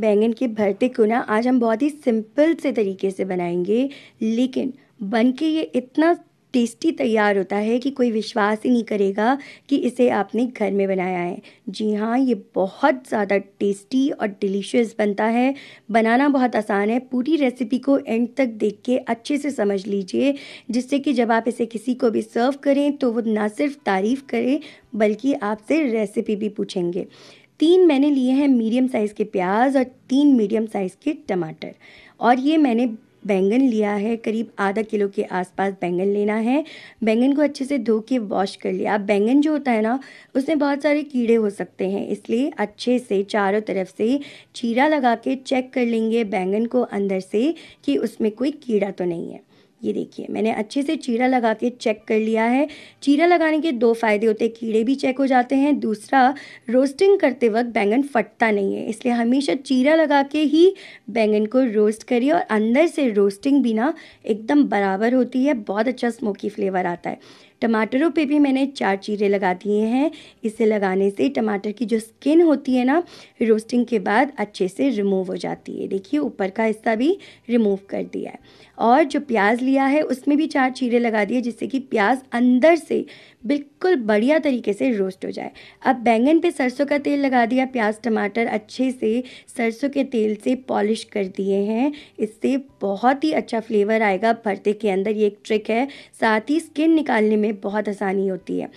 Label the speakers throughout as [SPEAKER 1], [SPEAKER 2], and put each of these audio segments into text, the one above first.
[SPEAKER 1] बैंगन के भरते को ना आज हम बहुत ही सिंपल से तरीके से बनाएंगे लेकिन बन के ये इतना टेस्टी तैयार होता है कि कोई विश्वास ही नहीं करेगा कि इसे आपने घर में बनाया है जी हाँ ये बहुत ज़्यादा टेस्टी और डिलीशियस बनता है बनाना बहुत आसान है पूरी रेसिपी को एंड तक देख के अच्छे से समझ लीजिए जिससे कि जब आप इसे किसी को भी सर्व करें तो वो ना सिर्फ तारीफ़ करें बल्कि आपसे रेसिपी भी पूछेंगे तीन मैंने लिए हैं मीडियम साइज़ के प्याज और तीन मीडियम साइज़ के टमाटर और ये मैंने बैंगन लिया है करीब आधा किलो के आसपास बैंगन लेना है बैंगन को अच्छे से धो के वॉश कर लिया अब बैंगन जो होता है ना उसमें बहुत सारे कीड़े हो सकते हैं इसलिए अच्छे से चारों तरफ से चीरा लगा के चेक कर लेंगे बैंगन को अंदर से कि उसमें कोई कीड़ा तो नहीं है ये देखिए मैंने अच्छे से चीरा लगा के चेक कर लिया है चीरा लगाने के दो फायदे होते हैं कीड़े भी चेक हो जाते हैं दूसरा रोस्टिंग करते वक्त बैंगन फटता नहीं है इसलिए हमेशा चीरा लगा के ही बैंगन को रोस्ट करिए और अंदर से रोस्टिंग भी ना एकदम बराबर होती है बहुत अच्छा स्मोकी फ्लेवर आता है टमाटरों पे भी मैंने चार चीरे लगा दिए हैं इसे लगाने से टमाटर की जो स्किन होती है ना रोस्टिंग के बाद अच्छे से रिमूव हो जाती है देखिए ऊपर का हिस्सा भी रिमूव कर दिया है और जो प्याज लिया है उसमें भी चार चीरे लगा दिए जिससे कि प्याज अंदर से बिल्कुल बढ़िया तरीके से रोस्ट हो जाए अब बैंगन पे सरसों का तेल लगा दिया प्याज टमाटर अच्छे से सरसों के तेल से पॉलिश कर दिए हैं इससे बहुत ही अच्छा फ्लेवर आएगा भरते के अंदर ये एक ट्रिक है साथ ही स्किन निकालने में में बहुत आसानी होती है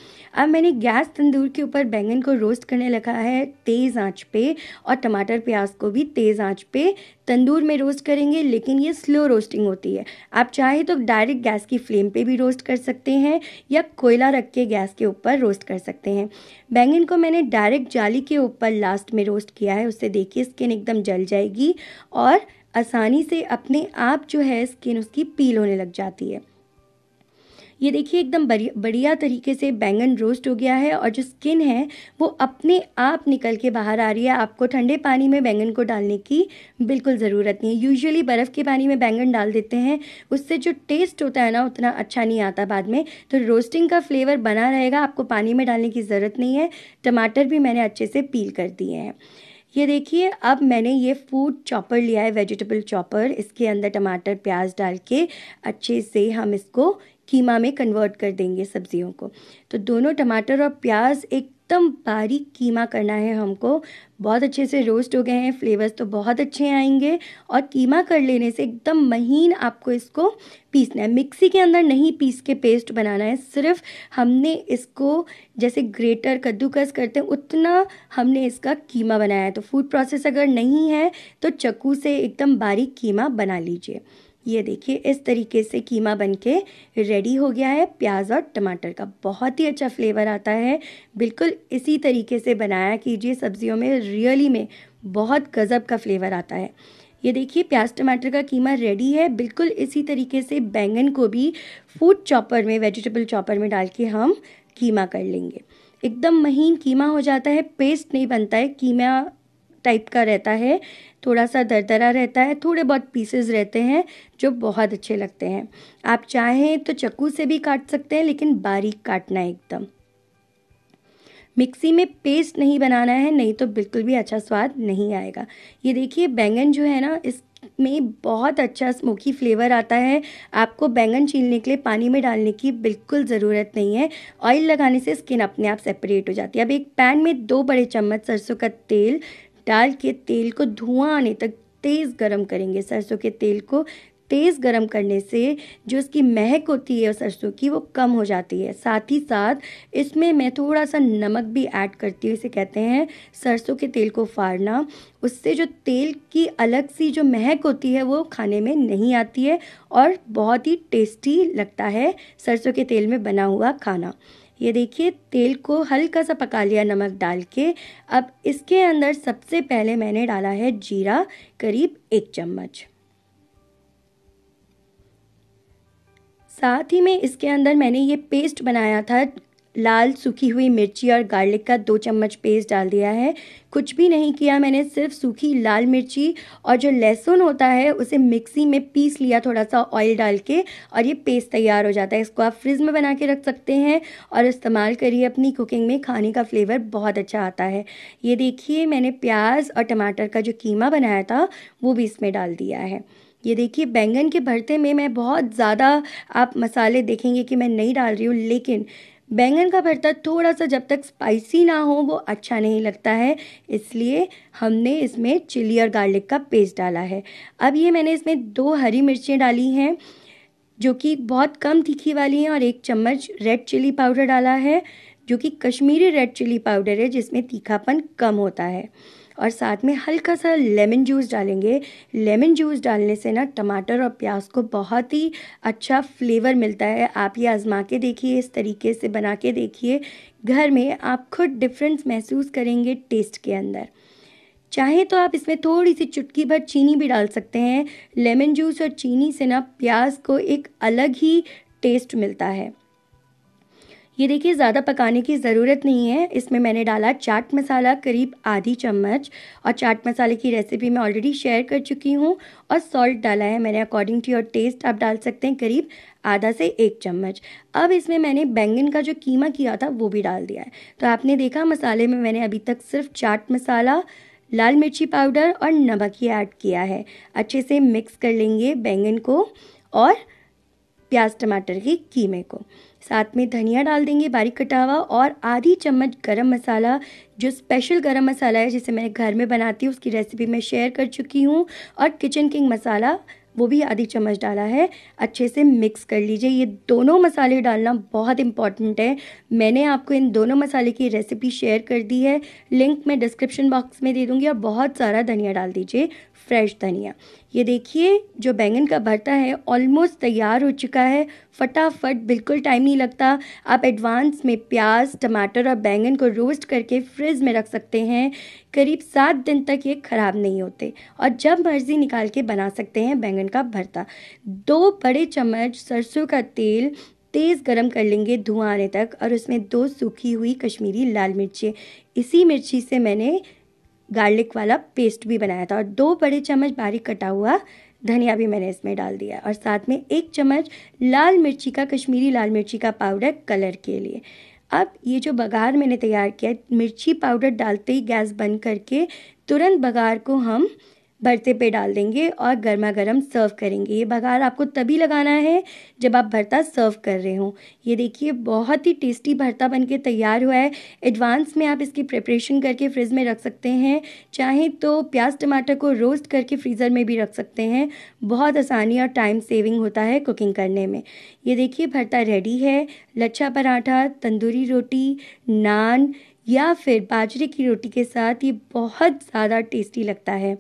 [SPEAKER 1] अब मैंने गैस तंदूर के ऊपर बैंगन को रोस्ट करने लगा है तेज़ आंच पे और टमाटर प्याज को भी तेज़ आंच पे तंदूर में रोस्ट करेंगे लेकिन ये स्लो रोस्टिंग होती है आप चाहे तो डायरेक्ट गैस की फ्लेम पे भी रोस्ट कर सकते हैं या कोयला रख के गैस के ऊपर रोस्ट कर सकते हैं बैंगन को मैंने डायरेक्ट जाली के ऊपर लास्ट में रोस्ट किया है उससे देखिए स्किन एकदम जल जाएगी और आसानी से अपने आप जो है स्किन उसकी पील होने लग जाती है ये देखिए एकदम बढ़िया तरीके से बैंगन रोस्ट हो गया है और जो स्किन है वो अपने आप निकल के बाहर आ रही है आपको ठंडे पानी में बैंगन को डालने की बिल्कुल ज़रूरत नहीं है यूजुअली बर्फ़ के पानी में बैंगन डाल देते हैं उससे जो टेस्ट होता है ना उतना अच्छा नहीं आता बाद में तो रोस्टिंग का फ्लेवर बना रहेगा आपको पानी में डालने की ज़रूरत नहीं है टमाटर भी मैंने अच्छे से पील कर दिए हैं ये देखिए अब मैंने ये फूड चॉपर लिया है वेजिटेबल चॉपर इसके अंदर टमाटर प्याज डाल के अच्छे से हम इसको कीमा में कन्वर्ट कर देंगे सब्जियों को तो दोनों टमाटर और प्याज एकदम बारीक कीमा करना है हमको बहुत अच्छे से रोस्ट हो गए हैं फ्लेवर्स तो बहुत अच्छे आएंगे और कीमा कर लेने से एकदम महीन आपको इसको पीसना है मिक्सी के अंदर नहीं पीस के पेस्ट बनाना है सिर्फ हमने इसको जैसे ग्रेटर कद्दूकस करते हैं उतना हमने इसका कीमा बनाया है तो फूड प्रोसेस अगर नहीं है तो चक्कू से एकदम बारीक कीमा बना लीजिए ये देखिए इस तरीके से कीमा बनके रेडी हो गया है प्याज और टमाटर का बहुत ही अच्छा फ्लेवर आता है बिल्कुल इसी तरीके से बनाया कीजिए सब्जियों में रियली में बहुत गज़ब का फ्लेवर आता है ये देखिए प्याज टमाटर का कीमा रेडी है बिल्कुल इसी तरीके से बैंगन को भी फूड चॉपर में वेजिटेबल चॉपर में डाल के हम कीमा कर लेंगे एकदम महीन कीमा हो जाता है पेस्ट नहीं बनता है कीमा टाइप का रहता है थोड़ा सा दरदरा रहता है थोड़े बहुत पीसेस रहते हैं जो बहुत अच्छे लगते हैं आप चाहें तो चक्कू से भी काट सकते हैं लेकिन बारीक काटना है एकदम मिक्सी में पेस्ट नहीं बनाना है नहीं तो बिल्कुल भी अच्छा स्वाद नहीं आएगा ये देखिए बैंगन जो है ना इस में बहुत अच्छा स्मोकी फ्लेवर आता है आपको बैंगन छीलने के लिए पानी में डालने की बिल्कुल ज़रूरत नहीं है ऑयल लगाने से स्किन अपने आप सेपरेट हो जाती है अब एक पैन में दो बड़े चम्मच सरसों का तेल डाल के तेल को धुआं आने तक तेज़ गरम करेंगे सरसों के तेल को तेज़ गरम करने से जो इसकी महक होती है सरसों की वो कम हो जाती है साथ ही साथ इसमें मैं थोड़ा सा नमक भी ऐड करती हूँ इसे कहते हैं सरसों के तेल को फाड़ना उससे जो तेल की अलग सी जो महक होती है वो खाने में नहीं आती है और बहुत ही टेस्टी लगता है सरसों के तेल में बना हुआ खाना ये देखिए तेल को हल्का सा पका लिया नमक डाल के अब इसके अंदर सबसे पहले मैंने डाला है जीरा करीब एक चम्मच साथ ही में इसके अंदर मैंने ये पेस्ट बनाया था लाल सूखी हुई मिर्ची और गार्लिक का दो चम्मच पेस्ट डाल दिया है कुछ भी नहीं किया मैंने सिर्फ सूखी लाल मिर्ची और जो लहसुन होता है उसे मिक्सी में पीस लिया थोड़ा सा ऑयल डाल के और ये पेस्ट तैयार हो जाता है इसको आप फ्रिज में बना के रख सकते हैं और इस्तेमाल करिए अपनी कुकिंग में खाने का फ्लेवर बहुत अच्छा आता है ये देखिए मैंने प्याज और टमाटर का जो कीमा बनाया था वो भी इसमें डाल दिया है ये देखिए बैंगन के भरते में मैं बहुत ज़्यादा आप मसाले देखेंगे कि मैं नहीं डाल रही हूँ लेकिन बैंगन का भरता थोड़ा सा जब तक स्पाइसी ना हो वो अच्छा नहीं लगता है इसलिए हमने इसमें चिली और गार्लिक का पेस्ट डाला है अब ये मैंने इसमें दो हरी मिर्चें डाली हैं जो कि बहुत कम तीखी वाली हैं और एक चम्मच रेड चिली पाउडर डाला है जो कि कश्मीरी रेड चिली पाउडर है जिसमें तीखापन कम होता है और साथ में हल्का सा लेमन जूस डालेंगे लेमन जूस डालने से ना टमाटर और प्याज को बहुत ही अच्छा फ्लेवर मिलता है आप ये आज़मा के देखिए इस तरीके से बना के देखिए घर में आप खुद डिफरेंस महसूस करेंगे टेस्ट के अंदर चाहे तो आप इसमें थोड़ी सी चुटकी भर चीनी भी डाल सकते हैं लेमन जूस और चीनी से ना प्याज को एक अलग ही टेस्ट मिलता है ये देखिए ज़्यादा पकाने की ज़रूरत नहीं है इसमें मैंने डाला चाट मसाला करीब आधी चम्मच और चाट मसाले की रेसिपी मैं ऑलरेडी शेयर कर चुकी हूँ और सॉल्ट डाला है मैंने अकॉर्डिंग टू योर टेस्ट आप डाल सकते हैं करीब आधा से एक चम्मच अब इसमें मैंने बैंगन का जो कीमा किया था वो भी डाल दिया है तो आपने देखा मसाले में मैंने अभी तक सिर्फ चाट मसाला लाल मिर्ची पाउडर और नमक ही ऐड किया है अच्छे से मिक्स कर लेंगे बैंगन को और प्याज टमाटर के कीमे को साथ में धनिया डाल देंगे बारीक कटा हुआ और आधी चम्मच गरम मसाला जो स्पेशल गरम मसाला है जिसे मैं घर में बनाती हूँ उसकी रेसिपी मैं शेयर कर चुकी हूँ और किचन किंग मसाला वो भी आधी चम्मच डाला है अच्छे से मिक्स कर लीजिए ये दोनों मसाले डालना बहुत इंपॉर्टेंट है मैंने आपको इन दोनों मसाले की रेसिपी शेयर कर दी है लिंक मैं डिस्क्रिप्शन बॉक्स में दे दूँगी और बहुत सारा धनिया डाल दीजिए फ्रेश धनिया ये देखिए जो बैंगन का भरता है ऑलमोस्ट तैयार हो चुका है फटाफट बिल्कुल टाइम नहीं लगता आप एडवांस में प्याज टमाटर और बैंगन को रोस्ट करके फ्रिज में रख सकते हैं करीब सात दिन तक ये ख़राब नहीं होते और जब मर्ज़ी निकाल के बना सकते हैं बैंगन का भरता दो बड़े चम्मच सरसों का तेल तेज़ गरम कर लेंगे धुआं आने तक और उसमें दो सूखी हुई कश्मीरी लाल मिर्ची इसी मिर्ची से मैंने गार्लिक वाला पेस्ट भी बनाया था और दो बड़े चम्मच बारीक कटा हुआ धनिया भी मैंने इसमें डाल दिया और साथ में एक चम्मच लाल मिर्ची का कश्मीरी लाल मिर्ची का पाउडर कलर के लिए अब ये जो बघार मैंने तैयार किया मिर्ची पाउडर डालते ही गैस बंद करके तुरंत बघार को हम भरते पे डाल देंगे और गर्मा गर्म सर्व करेंगे ये बघार आपको तभी लगाना है जब आप भरता सर्व कर रहे हो ये देखिए बहुत ही टेस्टी भरता बनके तैयार हुआ है एडवांस में आप इसकी प्रिपरेशन करके फ्रिज में रख सकते हैं चाहे तो प्याज टमाटर को रोस्ट करके फ्रीज़र में भी रख सकते हैं बहुत आसानी और टाइम सेविंग होता है कुकिंग करने में ये देखिए भरता रेडी है लच्छा पराठा तंदूरी रोटी नान या फिर बाजरे की रोटी के साथ ये बहुत ज़्यादा टेस्टी लगता है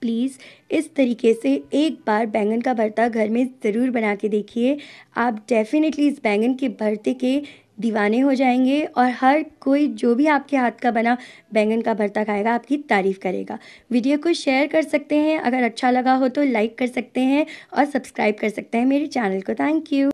[SPEAKER 1] प्लीज़ इस तरीके से एक बार बैंगन का भरता घर में ज़रूर बना के देखिए आप डेफ़िनेटली इस बैंगन के भरते के दीवाने हो जाएंगे और हर कोई जो भी आपके हाथ का बना बैंगन का भरता खाएगा आपकी तारीफ़ करेगा वीडियो को शेयर कर सकते हैं अगर अच्छा लगा हो तो लाइक कर सकते हैं और सब्सक्राइब कर सकते हैं मेरे चैनल को थैंक यू